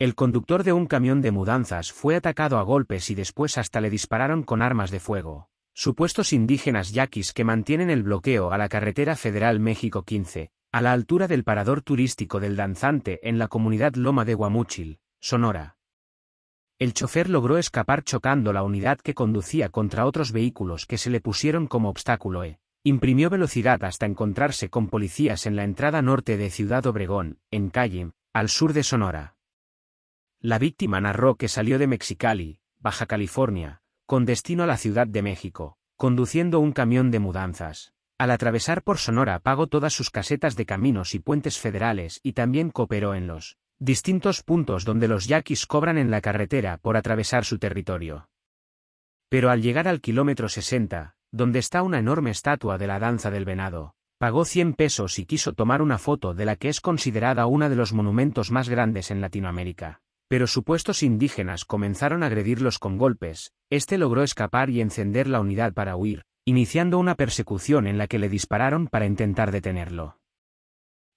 El conductor de un camión de mudanzas fue atacado a golpes y después hasta le dispararon con armas de fuego. Supuestos indígenas yaquis que mantienen el bloqueo a la carretera federal México 15, a la altura del parador turístico del danzante en la comunidad Loma de Guamúchil, Sonora. El chofer logró escapar chocando la unidad que conducía contra otros vehículos que se le pusieron como obstáculo e imprimió velocidad hasta encontrarse con policías en la entrada norte de Ciudad Obregón, en Calle, al sur de Sonora. La víctima narró que salió de Mexicali, Baja California, con destino a la Ciudad de México, conduciendo un camión de mudanzas. Al atravesar por Sonora pagó todas sus casetas de caminos y puentes federales y también cooperó en los distintos puntos donde los yaquis cobran en la carretera por atravesar su territorio. Pero al llegar al kilómetro 60, donde está una enorme estatua de la danza del venado, pagó 100 pesos y quiso tomar una foto de la que es considerada una de los monumentos más grandes en Latinoamérica. Pero supuestos indígenas comenzaron a agredirlos con golpes, este logró escapar y encender la unidad para huir, iniciando una persecución en la que le dispararon para intentar detenerlo.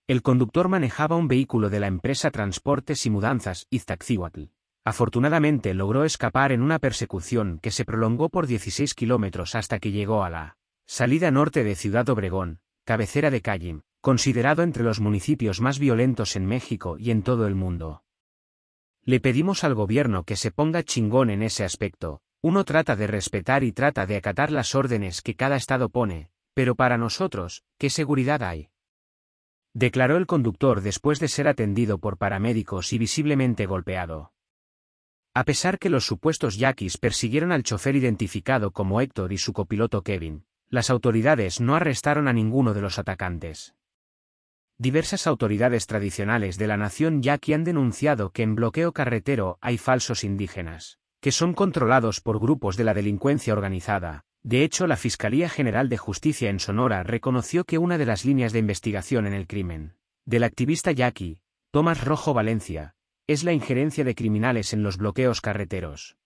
El conductor manejaba un vehículo de la empresa Transportes y Mudanzas Iztaccíhuatl. Afortunadamente logró escapar en una persecución que se prolongó por 16 kilómetros hasta que llegó a la salida norte de Ciudad Obregón, cabecera de Callim, considerado entre los municipios más violentos en México y en todo el mundo. Le pedimos al gobierno que se ponga chingón en ese aspecto, uno trata de respetar y trata de acatar las órdenes que cada Estado pone, pero para nosotros, ¿qué seguridad hay? Declaró el conductor después de ser atendido por paramédicos y visiblemente golpeado. A pesar que los supuestos yaquis persiguieron al chofer identificado como Héctor y su copiloto Kevin, las autoridades no arrestaron a ninguno de los atacantes. Diversas autoridades tradicionales de la nación yaqui han denunciado que en bloqueo carretero hay falsos indígenas, que son controlados por grupos de la delincuencia organizada. De hecho, la Fiscalía General de Justicia en Sonora reconoció que una de las líneas de investigación en el crimen del activista yaqui, Tomás Rojo Valencia, es la injerencia de criminales en los bloqueos carreteros.